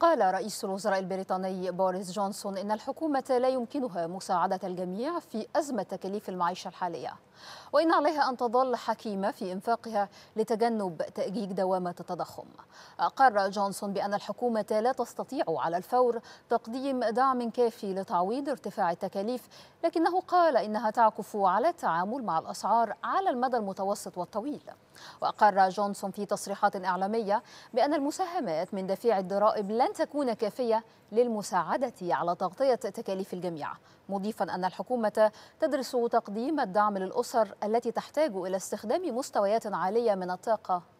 قال رئيس الوزراء البريطاني بوريس جونسون إن الحكومة لا يمكنها مساعدة الجميع في أزمة تكاليف المعيشة الحالية وإن عليها أن تظل حكيمة في إنفاقها لتجنب تأجيج دوامة التضخم أقر جونسون بأن الحكومة لا تستطيع على الفور تقديم دعم كافي لتعويض ارتفاع التكاليف لكنه قال إنها تعكف على التعامل مع الأسعار على المدى المتوسط والطويل وأقر جونسون في تصريحات إعلامية بأن المساهمات من دفيع الضرائب لن لن تكون كافية للمساعدة على تغطية تكاليف الجميع مضيفا أن الحكومة تدرس تقديم الدعم للأسر التي تحتاج إلى استخدام مستويات عالية من الطاقة